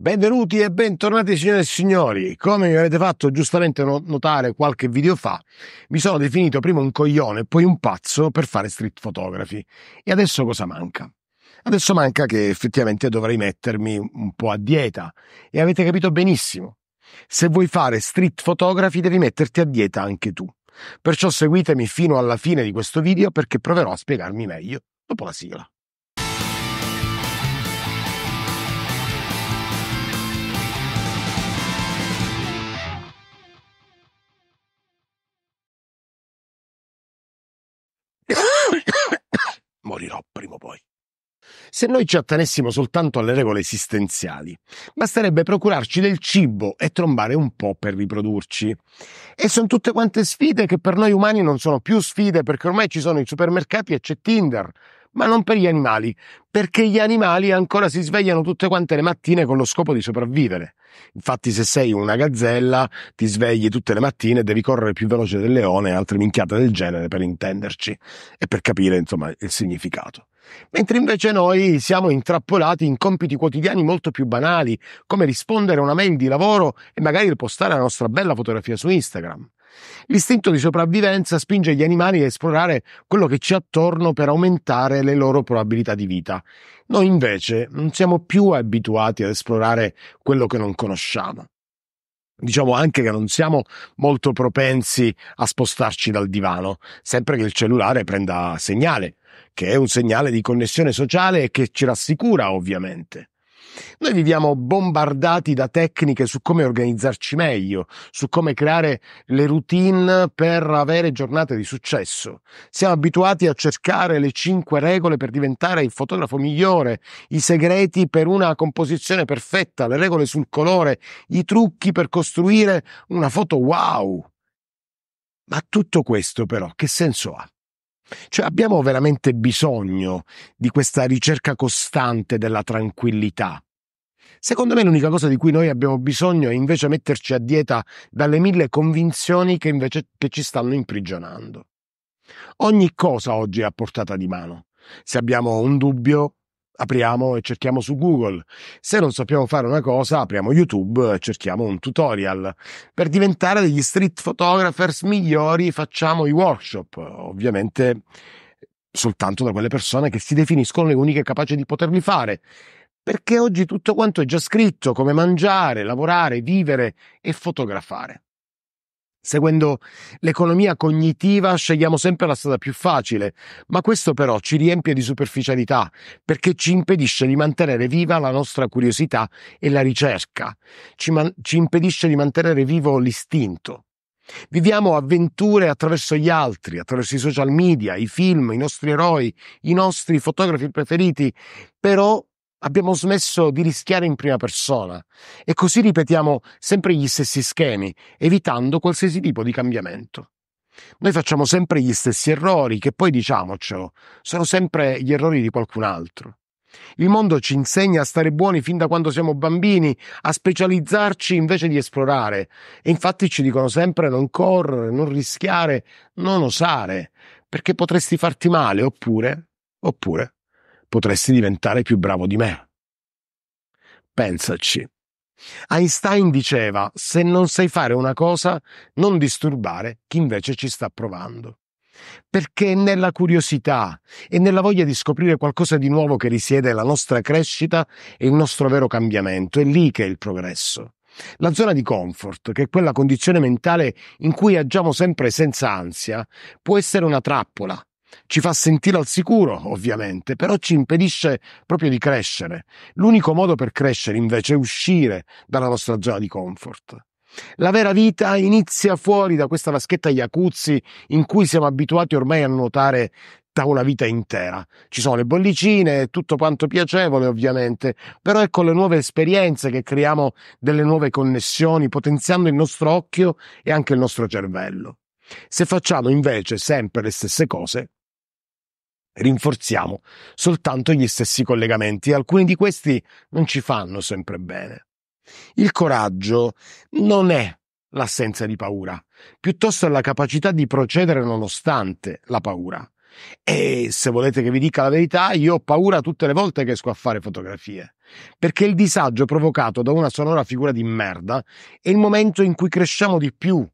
Benvenuti e bentornati signore e signori. Come mi avete fatto giustamente notare qualche video fa, mi sono definito prima un coglione e poi un pazzo per fare street photography. E adesso cosa manca? Adesso manca che effettivamente dovrei mettermi un po' a dieta. E avete capito benissimo. Se vuoi fare street photography devi metterti a dieta anche tu. Perciò seguitemi fino alla fine di questo video perché proverò a spiegarmi meglio dopo la sigla. morirò prima o poi se noi ci attenessimo soltanto alle regole esistenziali. Basterebbe procurarci del cibo e trombare un po' per riprodurci. E sono tutte quante sfide che per noi umani non sono più sfide perché ormai ci sono i supermercati e c'è Tinder, ma non per gli animali, perché gli animali ancora si svegliano tutte quante le mattine con lo scopo di sopravvivere. Infatti, se sei una gazzella, ti svegli tutte le mattine e devi correre più veloce del leone e altre minchiate del genere per intenderci e per capire, insomma, il significato mentre invece noi siamo intrappolati in compiti quotidiani molto più banali, come rispondere a una mail di lavoro e magari postare la nostra bella fotografia su Instagram. L'istinto di sopravvivenza spinge gli animali a esplorare quello che c'è attorno per aumentare le loro probabilità di vita. Noi invece non siamo più abituati ad esplorare quello che non conosciamo. Diciamo anche che non siamo molto propensi a spostarci dal divano, sempre che il cellulare prenda segnale che è un segnale di connessione sociale e che ci rassicura ovviamente. Noi viviamo bombardati da tecniche su come organizzarci meglio, su come creare le routine per avere giornate di successo. Siamo abituati a cercare le cinque regole per diventare il fotografo migliore, i segreti per una composizione perfetta, le regole sul colore, i trucchi per costruire una foto wow. Ma tutto questo però che senso ha? Cioè abbiamo veramente bisogno di questa ricerca costante della tranquillità. Secondo me l'unica cosa di cui noi abbiamo bisogno è invece metterci a dieta dalle mille convinzioni che invece che ci stanno imprigionando. Ogni cosa oggi è a portata di mano. Se abbiamo un dubbio, apriamo e cerchiamo su Google. Se non sappiamo fare una cosa, apriamo YouTube e cerchiamo un tutorial. Per diventare degli street photographers migliori facciamo i workshop, ovviamente soltanto da quelle persone che si definiscono le uniche capaci di poterli fare. Perché oggi tutto quanto è già scritto, come mangiare, lavorare, vivere e fotografare. Seguendo l'economia cognitiva scegliamo sempre la strada più facile, ma questo però ci riempie di superficialità perché ci impedisce di mantenere viva la nostra curiosità e la ricerca, ci, man- ci impedisce di mantenere vivo l'istinto. Viviamo avventure attraverso gli altri, attraverso i social media, i film, i nostri eroi, i nostri fotografi preferiti, però abbiamo smesso di rischiare in prima persona e così ripetiamo sempre gli stessi schemi, evitando qualsiasi tipo di cambiamento. Noi facciamo sempre gli stessi errori che poi diciamocelo, sono sempre gli errori di qualcun altro. Il mondo ci insegna a stare buoni fin da quando siamo bambini, a specializzarci invece di esplorare e infatti ci dicono sempre non correre, non rischiare, non osare, perché potresti farti male oppure, oppure potresti diventare più bravo di me. Pensaci. Einstein diceva, se non sai fare una cosa, non disturbare chi invece ci sta provando. Perché è nella curiosità e nella voglia di scoprire qualcosa di nuovo che risiede la nostra crescita e il nostro vero cambiamento, è lì che è il progresso. La zona di comfort, che è quella condizione mentale in cui agiamo sempre senza ansia, può essere una trappola ci fa sentire al sicuro, ovviamente, però ci impedisce proprio di crescere. L'unico modo per crescere, invece, è uscire dalla nostra zona di comfort. La vera vita inizia fuori da questa vaschetta jacuzzi in cui siamo abituati ormai a nuotare da una vita intera. Ci sono le bollicine, tutto quanto piacevole ovviamente, però è con ecco le nuove esperienze che creiamo delle nuove connessioni, potenziando il nostro occhio e anche il nostro cervello. Se facciamo invece sempre le stesse cose, Rinforziamo soltanto gli stessi collegamenti, alcuni di questi non ci fanno sempre bene. Il coraggio non è l'assenza di paura, piuttosto è la capacità di procedere nonostante la paura. E se volete che vi dica la verità, io ho paura tutte le volte che esco a fare fotografie, perché il disagio provocato da una sonora figura di merda è il momento in cui cresciamo di più,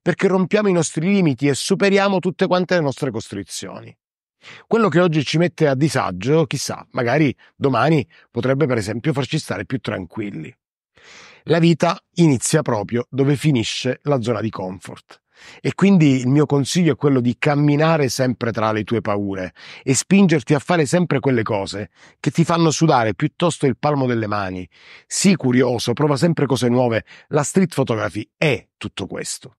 perché rompiamo i nostri limiti e superiamo tutte quante le nostre costrizioni. Quello che oggi ci mette a disagio, chissà, magari domani potrebbe per esempio farci stare più tranquilli. La vita inizia proprio dove finisce la zona di comfort. E quindi il mio consiglio è quello di camminare sempre tra le tue paure e spingerti a fare sempre quelle cose che ti fanno sudare piuttosto il palmo delle mani. Sii curioso, prova sempre cose nuove. La street photography è tutto questo.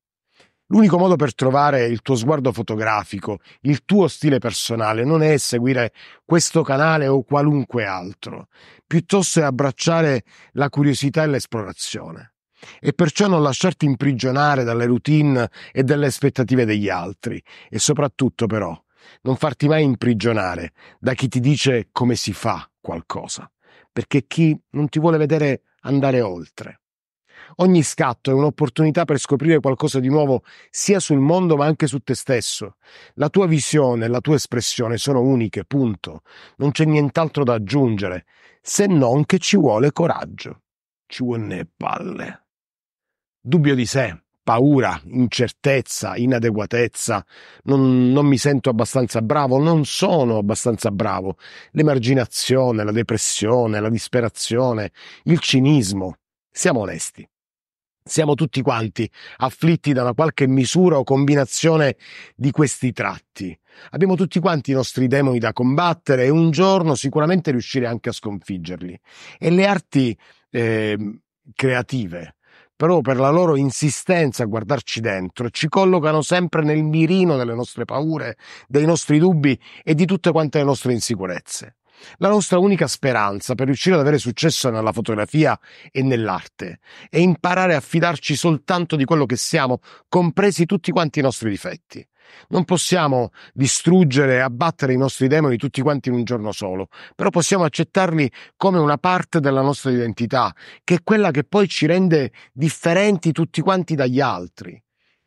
L'unico modo per trovare il tuo sguardo fotografico, il tuo stile personale, non è seguire questo canale o qualunque altro, piuttosto è abbracciare la curiosità e l'esplorazione. E perciò non lasciarti imprigionare dalle routine e dalle aspettative degli altri, e soprattutto però non farti mai imprigionare da chi ti dice come si fa qualcosa, perché chi non ti vuole vedere andare oltre. Ogni scatto è un'opportunità per scoprire qualcosa di nuovo sia sul mondo ma anche su te stesso. La tua visione e la tua espressione sono uniche, punto. Non c'è nient'altro da aggiungere, se non che ci vuole coraggio. Ci vuole palle. Dubbio di sé, paura, incertezza, inadeguatezza, non, non, mi sento abbastanza bravo, non sono abbastanza bravo, l'emarginazione, la depressione, la disperazione, il cinismo. Siamo onesti siamo tutti quanti afflitti da una qualche misura o combinazione di questi tratti. Abbiamo tutti quanti i nostri demoni da combattere e un giorno sicuramente riuscire anche a sconfiggerli. E le arti eh, creative, però per la loro insistenza a guardarci dentro, ci collocano sempre nel mirino delle nostre paure, dei nostri dubbi e di tutte quante le nostre insicurezze. La nostra unica speranza per riuscire ad avere successo nella fotografia e nell'arte è imparare a fidarci soltanto di quello che siamo, compresi tutti quanti i nostri difetti. Non possiamo distruggere e abbattere i nostri demoni tutti quanti in un giorno solo, però possiamo accettarli come una parte della nostra identità, che è quella che poi ci rende differenti tutti quanti dagli altri.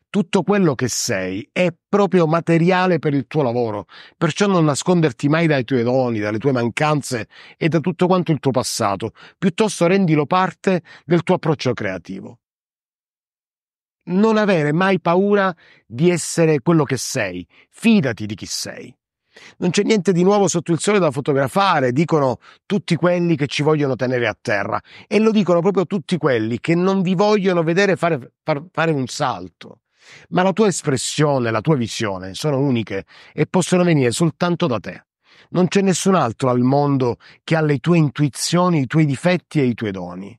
Tutto quello che sei è proprio materiale per il tuo lavoro, perciò non nasconderti mai dai tuoi doni, dalle tue mancanze e da tutto quanto il tuo passato, piuttosto rendilo parte del tuo approccio creativo. Non avere mai paura di essere quello che sei, fidati di chi sei. Non c'è niente di nuovo sotto il sole da fotografare, dicono tutti quelli che ci vogliono tenere a terra e lo dicono proprio tutti quelli che non vi vogliono vedere fare, far, fare un salto ma la tua espressione, la tua visione sono uniche e possono venire soltanto da te. Non c'è nessun altro al mondo che ha le tue intuizioni, i tuoi difetti e i tuoi doni.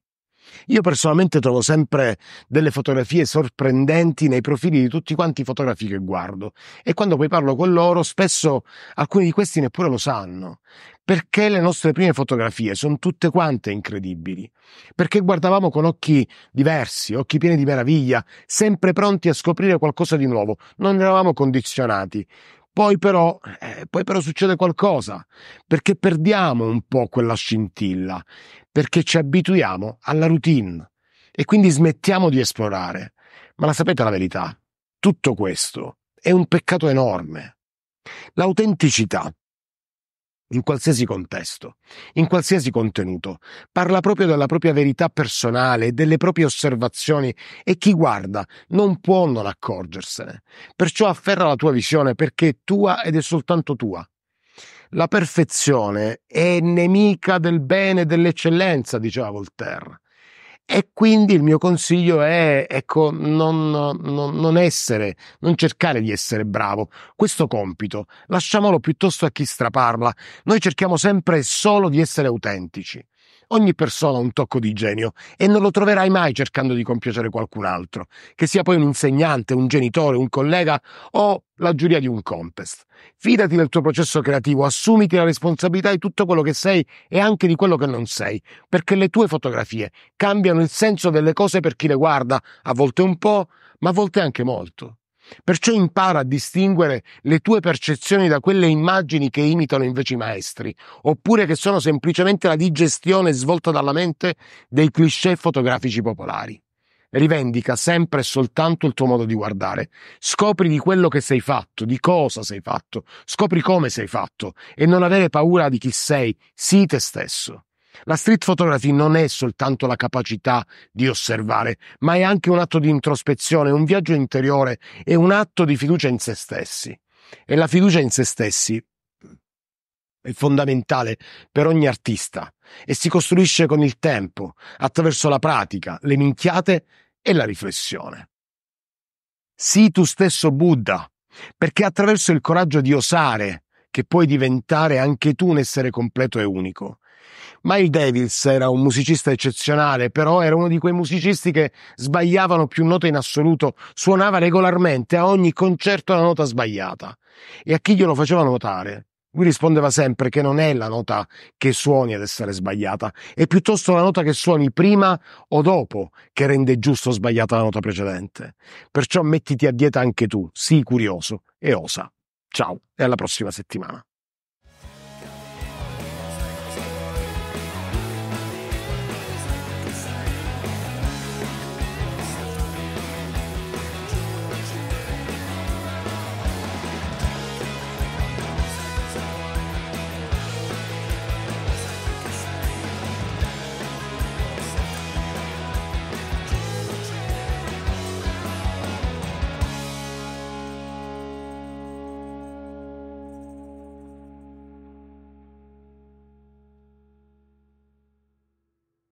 Io personalmente trovo sempre delle fotografie sorprendenti nei profili di tutti quanti i fotografi che guardo e quando poi parlo con loro spesso alcuni di questi neppure lo sanno perché le nostre prime fotografie sono tutte quante incredibili, perché guardavamo con occhi diversi, occhi pieni di meraviglia, sempre pronti a scoprire qualcosa di nuovo, non eravamo condizionati. Poi però, eh, poi però succede qualcosa, perché perdiamo un po' quella scintilla, perché ci abituiamo alla routine e quindi smettiamo di esplorare. Ma la sapete la verità? Tutto questo è un peccato enorme. L'autenticità in qualsiasi contesto, in qualsiasi contenuto. Parla proprio della propria verità personale, e delle proprie osservazioni e chi guarda non può non accorgersene. Perciò afferra la tua visione perché è tua ed è soltanto tua. La perfezione è nemica del bene e dell'eccellenza, diceva Voltaire. E quindi il mio consiglio è, ecco, non, non, non, essere, non cercare di essere bravo. Questo compito lasciamolo piuttosto a chi straparla. Noi cerchiamo sempre solo di essere autentici. Ogni persona ha un tocco di genio e non lo troverai mai cercando di compiacere qualcun altro, che sia poi un insegnante, un genitore, un collega o la giuria di un contest. Fidati del tuo processo creativo, assumiti la responsabilità di tutto quello che sei e anche di quello che non sei, perché le tue fotografie cambiano il senso delle cose per chi le guarda, a volte un po', ma a volte anche molto. Perciò impara a distinguere le tue percezioni da quelle immagini che imitano invece i maestri, oppure che sono semplicemente la digestione svolta dalla mente dei cliché fotografici popolari. Rivendica sempre e soltanto il tuo modo di guardare. Scopri di quello che sei fatto, di cosa sei fatto, scopri come sei fatto e non avere paura di chi sei, sii te stesso. La street photography non è soltanto la capacità di osservare, ma è anche un atto di introspezione, un viaggio interiore, e un atto di fiducia in se stessi. E la fiducia in se stessi è fondamentale per ogni artista e si costruisce con il tempo, attraverso la pratica, le minchiate e la riflessione. Sii tu stesso Buddha, perché attraverso il coraggio di osare che puoi diventare anche tu un essere completo e unico. Miles Davis era un musicista eccezionale, però era uno di quei musicisti che sbagliavano più note in assoluto, suonava regolarmente a ogni concerto la nota sbagliata. E a chi glielo faceva notare? Lui rispondeva sempre che non è la nota che suoni ad essere sbagliata, è piuttosto la nota che suoni prima o dopo che rende giusto o sbagliata la nota precedente. Perciò mettiti a dieta anche tu, sii curioso e osa. Ciao e alla prossima settimana.